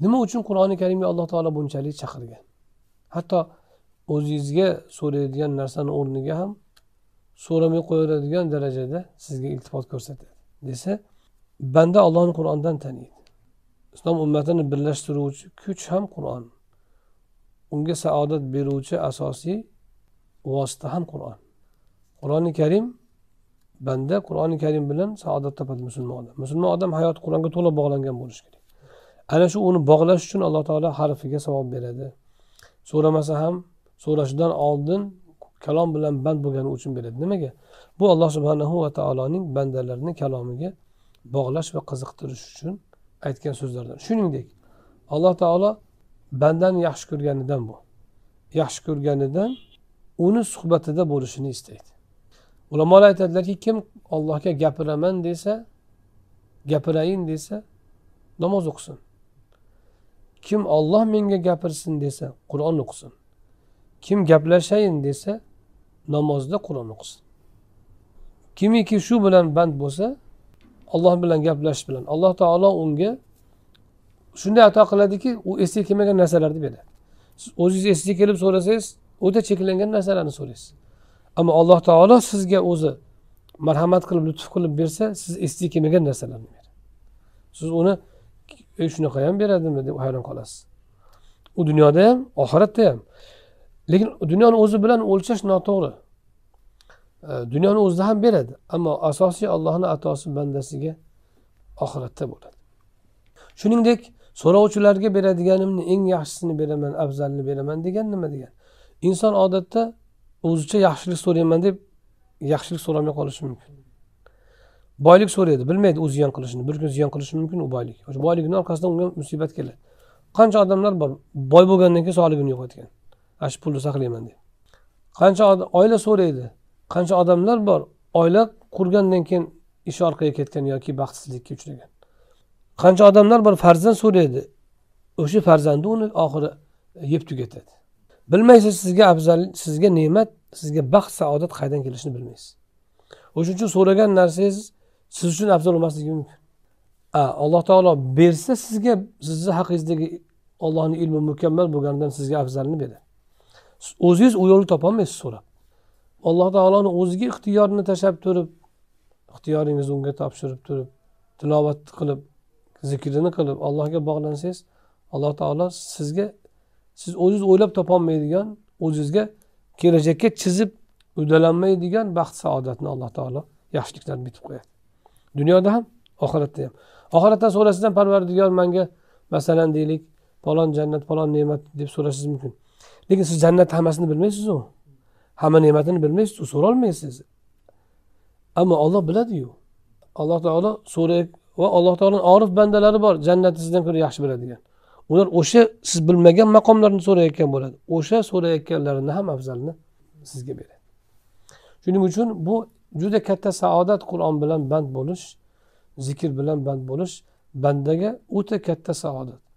nima uchun qur'oni karimga alloh taolo bunchalik chaqirgan hatto o'zingizga so'raydigan narsani o'rniga ham so'ramay qo'yaveradigan darajada sizga iltifot ko'rsatadi desa banda ollohni qur'ondan taniydi islom ummatini birlashtiruvchi kuch ham qur'on unga saodat beruvchi asosiy vosita ham qur'on qur'oni karim banda qur'oni karim bilan saodat topadi musulmon odam musulmon odam hayoti qur'onga to'la bog'langan bo'lishi kerak ana shu uni bog'lash uchun alloh taolo harfiga savob beradi so'ramasa ham so'rashidan oldin kalom bilan band bo'lgani uchun beradi nimaga bu alloh subhanahu va taoloning bandalarini kalomiga bog'lash va qiziqtirish uchun aytgan so'zlardan shuningdek alloh taolo bandani yaxshi ko'rganidan bu yaxshi ko'rganidan uni suhbatida bo'lishini istaydi ulamolar aytadilarki kim ollohga gapiraman desa gapirayin desa namoz o'qisin kim olloh menga gapirsin desa qur'on o'qisin kim gaplashayin desa namozda qur'on o'qisin kimiki shu bilan band bo'lsa olloh bilan gaplashish bilan alloh taolo unga shunday ato qiladiki u esiga kelmagan narsalarni beradi siz o'zingiz esingizga kelib so'rasangiz o'ta cheklangan narsalarni so'raysiz ammo alloh taolo sizga o'zi marhamat qilib lutf qilib bersa siz esingizga kelmagan narsalarni beradi siz uni e shunaqa ham beradimi deb hayron qolasiz u dunyoda ham oxiratda ham lekin dunyoni o'zi bilan o'lchash noto'g'ri e, dunyoni o'zida ham beradi ammo asosiy allohni atosi bandasiga oxiratda bo'ladi shuningdek so'rovchilarga beradiganimni eng yaxshisini beraman afzalini beraman degan nima degan inson odatda o'zicha yaxshilik so'rayman deb yaxshilik so'ramay qolishi mumkin boylik so'raydi bilmaydi u ziyon qilishini bir kun ziyon qilishi mumkin u boylik o'sha boyligini orqasidan unga musibat keladi qancha odamlar bor boy bo'lgandan keyin sog'ligini yo'qotgan ana shu pulni saqlayman deb qancha oila so'raydi qancha odamlar bor oila qurgandan keyin ish orqaga ketgan yoki baxtsizlikka uchragan qancha odamlar bor farzand so'raydi o'sha farzandi uni oxiri e, yeb tugatadi bilmaysiz sizga afzal sizga ne'mat sizga baxt saodat qayerdan kelishini bilmaysiz o'shaning uchun so'ragan narsangiz siz uchun afzal bo'lmasligi mumkin alloh taolo bersa sizga sizni haqingizdagi ollohni ilmi mukammal bo'lganidan sizga afzalini beradi o'zingiz u yo'lni topolmaysiz so'rab alloh taoloni o'ziga ixtiyorni tashlab turib ixtiyoringizni unga topshirib turib tilovat qilib zikrini qilib allohga bog'lansangiz alloh taolo sizga siz o'zingiz o'ylab topolmaydigan o'zizga kelajakka chizib uddalanmaydigan baxt saodatni alloh taolo yaxshiliklarni bitib qo'yadi dunyoda ham oxiratda ham oxiratdan so'rasangiz ham parvardigor manga masalan deylik falon jannat falon ne'mat deb so'rashingiz mumkin lekin siz jannatni hammasini bilmaysizu hamma ne'matini bilmaysiz so'rolmaysiz ammo olloh biladiyu alloh taolo so'rab va alloh taoloni orif bandalari bor jannatni sizdan ko'ra yaxshi biladigan ular o'sha siz bilmagan maqomlarni so'rayotgan bo'ladi o'sha so'rayotganlarini ham afzalini sizga beradi shuning uchun bu juda katta saodat qur'on bilan band bo'lish zikr bilan band bo'lish bandaga o'ta katta saodat